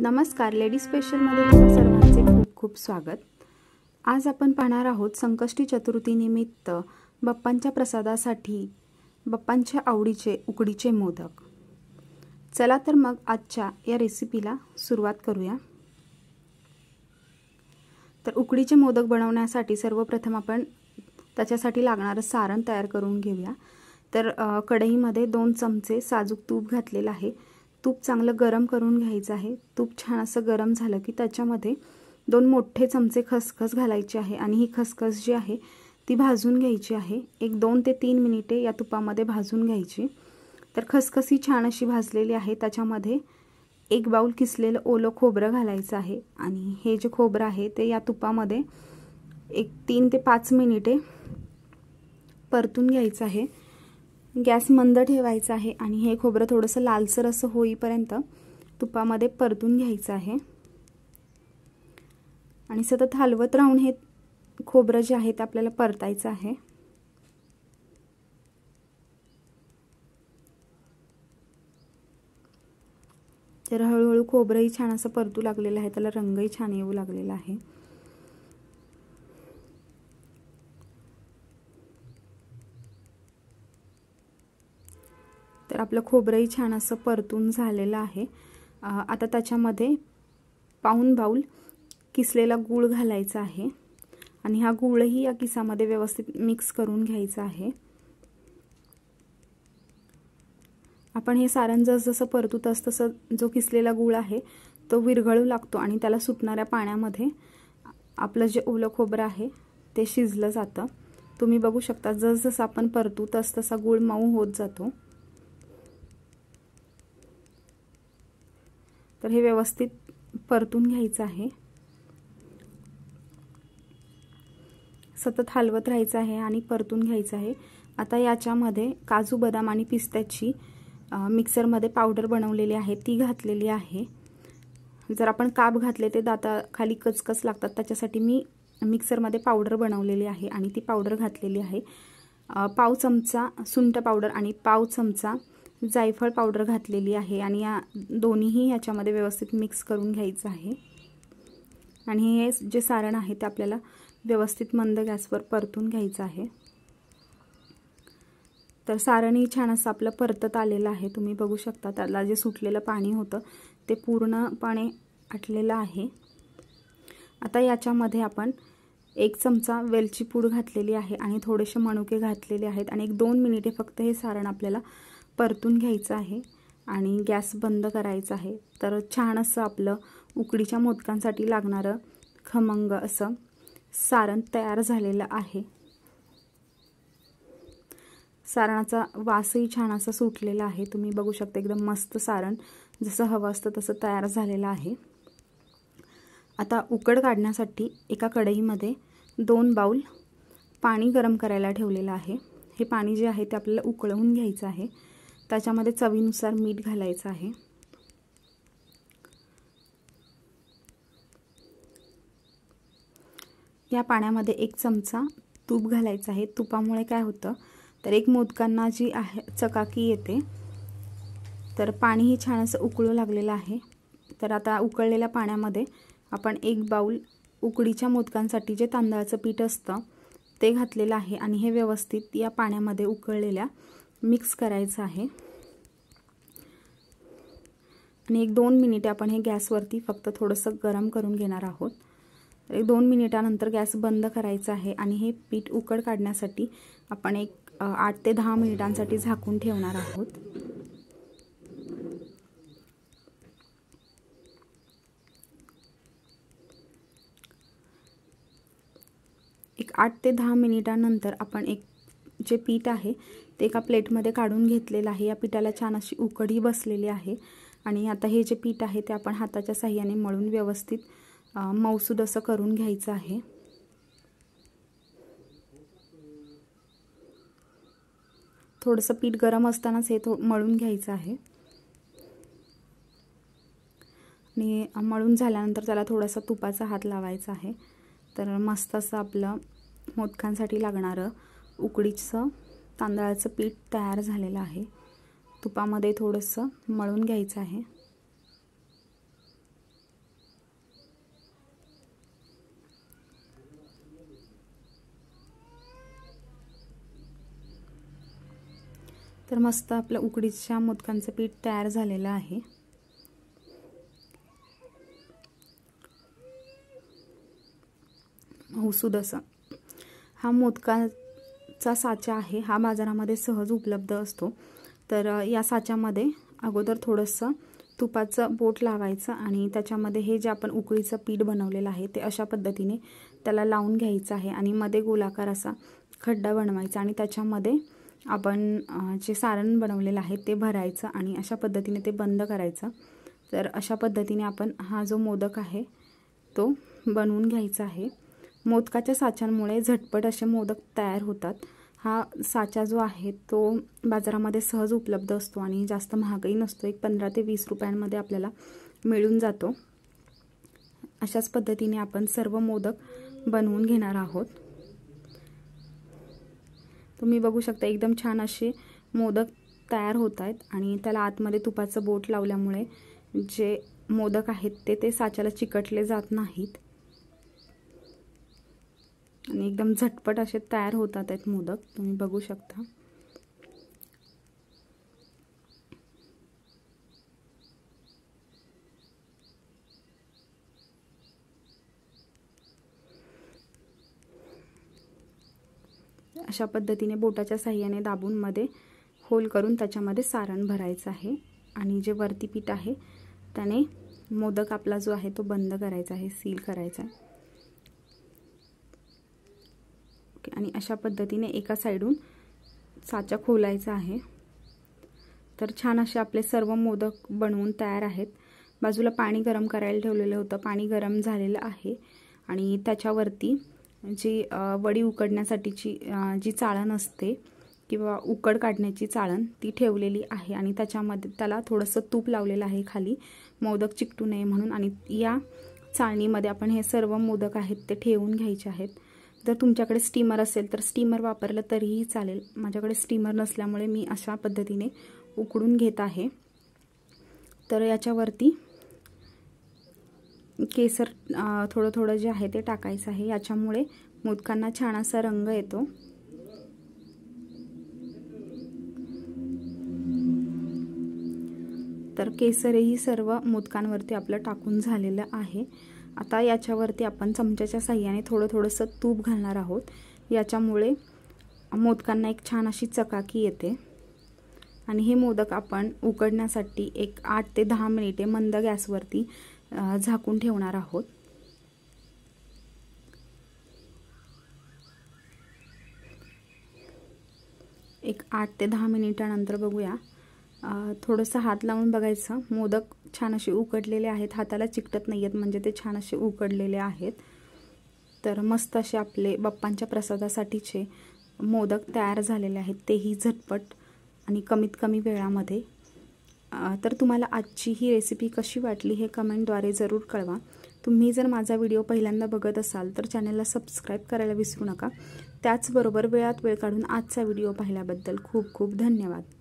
नमस्कार लेडी स्पेशलमध्ये सर्वांचे खूप खूप स्वागत आज आपण पाहणार आहोत संकष्टी चतुर्थीनिमित्त बाप्पांच्या प्रसादासाठी बाप्पांच्या आवडीचे उकडीचे मोदक चला तर मग आजच्या या रेसिपीला सुरुवात करूया तर उकडीचे मोदक बनवण्यासाठी सर्वप्रथम आपण त्याच्यासाठी लागणारं सारण तयार करून घेऊया तर कढईमध्ये दोन चमचे साजूक तूप घातलेलं आहे तूप चांगलं गरम करून घ्यायचं आहे तूप छान असं गरम झालं की त्याच्यामध्ये दोन मोठे चमचे खसखस घालायचे आहे आणि ही खसखस जी आहे ती भाजून घ्यायची आहे एक दोन ते तीन मिनिटे या तुपामध्ये भाजून घ्यायची तर खसखस ही छान अशी भाजलेली आहे त्याच्यामध्ये एक बाऊल किसलेलं ओलं खोबरं घालायचं आहे आणि हे जे खोबरं आहे ते या तुपामध्ये एक तीन ते पाच मिनिटे परतून घ्यायचं आहे गॅस मंद ठेवायचा आहे आणि हे खोबरं थोडंसं लालसर असं होईपर्यंत तुपामध्ये परतून घ्यायचं आहे आणि सतत हलवत राहून हे खोबरं जे आहे ते आपल्याला परतायचं आहे तर हळूहळू खोबरंही छान असं परतू लागलेलं आहे त्याला रंगही छान येऊ लागलेला आहे तर आपलं खोबरंही छान असं परतून झालेलं आहे आता त्याच्यामध्ये पाऊन बाऊल किसलेला गूळ घालायचा आहे आणि हा गूळही या किसामध्ये व्यवस्थित मिक्स करून घ्यायचा आहे आपण हे सारण जसजसं परतू तसतसं तसं जो किसलेला गूळ आहे तो विरघळू लागतो आणि त्याला सुटणाऱ्या पाण्यामध्ये आपलं जे ओलं खोबरं आहे ते शिजलं जातं तुम्ही बघू शकता जसजसं आपण परतू तसतसा तसा गूळ मऊ होत जातो तर हे व्यवस्थित परतून घ्यायचं आहे सतत हलवत राहायचं आहे आणि परतून घ्यायचं आहे आता याच्यामध्ये काजू बदाम आणि पिस्त्याची मिक्सरमध्ये पावडर बनवलेली आहे ती घातलेली आहे जर आपण काप घातले ते दाताखाली कचकच लागतात त्याच्यासाठी मी मिक्सरमध्ये पावडर बनवलेली आहे आणि ती पावडर घातलेली आहे पाव चमचा सुंट पावडर आणि पाव चमचा जायफळ पावडर घातलेली आहे आणि या दोन्हीही याच्यामध्ये व्यवस्थित मिक्स करून घ्यायचं आहे आणि हे जे सारण आहे ते आपल्याला व्यवस्थित मंद गॅसवर परतून घ्यायचं आहे तर सारणही छान असं आपलं परतत आलेलं आहे तुम्ही बघू शकता त्याला जे सुटलेलं पाणी होतं ते पूर्णपणे आटलेलं आहे आता याच्यामध्ये आपण एक चमचा वेलची पूड घातलेली आहे आणि थोडेसे मणुके घातलेले आहेत आणि एक दोन मिनिटे फक्त हे सारण आपल्याला परतून घ्यायचं आहे आणि गॅस बंद करायचा आहे तर छान असं आपलं उकडीच्या मोदकांसाठी लागणारं खमंग असं सारण तयार झालेलं आहे सारणाचा वासही छान असा सुटलेला आहे तुम्ही बघू शकता एकदम मस्त सारण जसं हवं असतं तसं तयार झालेलं आहे आता उकड काढण्यासाठी एका कढईमध्ये दोन बाऊल पाणी गरम करायला ठेवलेलं आहे हे पाणी जे आहे ते आपल्याला उकळवून घ्यायचं आहे त्याच्यामध्ये चवीनुसार मीठ घालायचं आहे या पाण्यामध्ये एक चमचा तूप घालायचं आहे तुपामुळे काय होतं तर एक मोदकांना जी आहे चकाकी येते तर पाणीही छान असं उकळू लागलेलं आहे तर आता उकळलेल्या पाण्यामध्ये आपण एक बाऊल उकडीच्या मोदकांसाठी जे तांदळाचं पीठ असतं ते घातलेलं आहे आणि हे व्यवस्थित या पाण्यामध्ये उकळलेल्या मिक्स करायचं आहे आणि एक दोन मिनिटे आपण हे गॅसवरती फक्त थोडंसं गरम करून घेणार आहोत एक दोन मिनिटानंतर गॅस बंद करायचा आहे आणि हे पीठ उकड काढण्यासाठी आपण एक आठ ते दहा मिनिटांसाठी झाकून ठेवणार आहोत एक आठ ते दहा मिनिटानंतर आपण एक जे पीठ आहे ते एका प्लेटमध्ये काढून घेतलेलं आहे या पिठाला छान अशी उकडी बसलेली आहे आणि आता हे जे पीठ आहे ते आपण हाताच्या साह्याने मळून व्यवस्थित मौसूद असं करून घ्यायचं आहे थोडंसं पीठ गरम असतानाच हे थो मळून घ्यायचं आहे आणि मळून झाल्यानंतर त्याला थोडासा तुपाचा हात लावायचा आहे तर मस्त असं आपलं मोदकांसाठी लागणारं उकडीचं तांदळाचं पीठ तयार झालेलं आहे तुपामध्ये थोडंसं मळून घ्यायचं आहे तर मस्त आपलं उकडीच्या मोदकांचं पीठ तयार झालेलं आहे मऊसूद असं हा मोदका चा साचा आहे हा बाजारामध्ये सहज उपलब्ध असतो तर या साच्यामध्ये अगोदर थोडंसं तुपाचं बोट लावायचं आणि त्याच्यामध्ये हे जे आपण उकळीचं पीठ बनवलेलं आहे ते अशा पद्धतीने त्याला लावून घ्यायचं आहे आणि मध्ये गोलाकार असा खड्डा बनवायचा आणि त्याच्यामध्ये आपण जे सारण बनवलेलं आहे ते भरायचं आणि अशा पद्धतीने ते बंद करायचं तर अशा पद्धतीने आपण हा जो मोदक आहे तो बनवून घ्यायचा आहे मोदकाच्या साच्यांमुळे झटपट असे मोदक तयार होतात हा साचा जो आहे तो बाजारामध्ये सहज उपलब्ध असतो आणि जास्त महागही नसतो एक पंधरा ते वीस रुपयांमध्ये आपल्याला मिळून जातो अशाच पद्धतीने आपण सर्व मोदक बनवून घेणार आहोत तुम्ही बघू शकता एकदम छान असे मोदक तयार होत आहेत आणि त्याला आतमध्ये तुपाचं बोट लावल्यामुळे जे मोदक आहेत ते ते साच्याला चिकटले जात नाहीत आणि एकदम झटपट असे तयार होतात आहेत मोदक तुम्ही बघू शकता अशा पद्धतीने बोटाच्या साह्याने दाबून मध्ये होल करून त्याच्यामध्ये सारण भरायचं आहे आणि जे वरती पीठ आहे त्याने मोदक आपला जो आहे तो बंद करायचा आहे सील करायचा आहे आणि अशा पद्धतीने एका साईडून साचा खोलायचा आहे तर छान असे आपले सर्व मोदक बनवून तयार आहेत बाजूला पाणी गरम करायला ठेवलेलं होतं पाणी गरम झालेलं आहे आणि त्याच्यावरती जी वडी उकडण्यासाठीची जी चाळण असते किंवा उकड काढण्याची चाळण ती ठेवलेली आहे आणि त्याच्यामध्ये त्याला थोडंसं तूप लावलेलं आहे खाली मोदक चिकटू नये म्हणून आणि या चाळणीमध्ये आपण हे सर्व मोदक आहेत ते ठेवून घ्यायचे आहेत जर तुमच्याकडे स्टीमर असेल तर स्टीमर वापरलं तरीही चालेल माझ्याकडे स्टीमर नसल्यामुळे मी अशा पद्धतीने उकडून घेत आहे तर याच्यावरती केसर थोडं थोडं जे आहे ते टाकायचं आहे याच्यामुळे मोदकांना छान असा रंग येतो तर केसरही सर्व मोदकांवरती आपलं टाकून झालेलं आहे आता याच्यावरती आपण चमच्याच्या साह्याने थोडं थोडंसं तूप घालणार आहोत याच्यामुळे मोदकांना एक छान अशी चकाकी येते आणि हे मोदक आपण उकडण्यासाठी एक आठ ते दहा मिनिटे मंद गॅसवरती झाकून ठेवणार आहोत एक आठ ते दहा मिनिटानंतर बघूया थोडंसं हात लावून बघायचं मोदक छान असे उकडलेले आहेत हाताला चिकटत नाही आहेत म्हणजे ते छान असे उकडलेले आहेत तर मस्त असे आपले बाप्पांच्या प्रसादासाठीचे मोदक तयार झालेले आहेत तेही झटपट आणि कमीत कमी वेळामध्ये तर तुम्हाला आजची ही रेसिपी कशी वाटली हे कमेंटद्वारे जरूर कळवा तुम्ही जर माझा व्हिडिओ पहिल्यांदा बघत असाल तर चॅनलला सबस्क्राईब करायला विसरू नका त्याचबरोबर वेळात वेळ काढून आजचा व्हिडिओ पाहिल्याबद्दल खूप खूप धन्यवाद